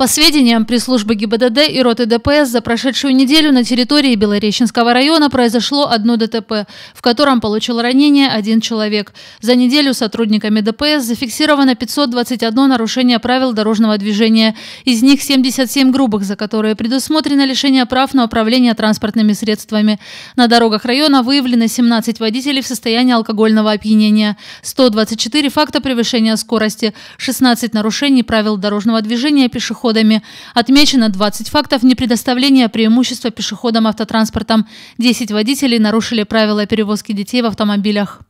По сведениям пресс-службы ГИБДД и роты ДПС, за прошедшую неделю на территории Белореченского района произошло одно ДТП, в котором получил ранение один человек. За неделю сотрудниками ДПС зафиксировано 521 нарушение правил дорожного движения. Из них 77 грубых, за которые предусмотрено лишение прав на управление транспортными средствами. На дорогах района выявлено 17 водителей в состоянии алкогольного опьянения, 124 факта превышения скорости, 16 нарушений правил дорожного движения пешеходов пешеходами. Отмечено 20 фактов непредоставления преимущества пешеходам автотранспортом. 10 водителей нарушили правила перевозки детей в автомобилях.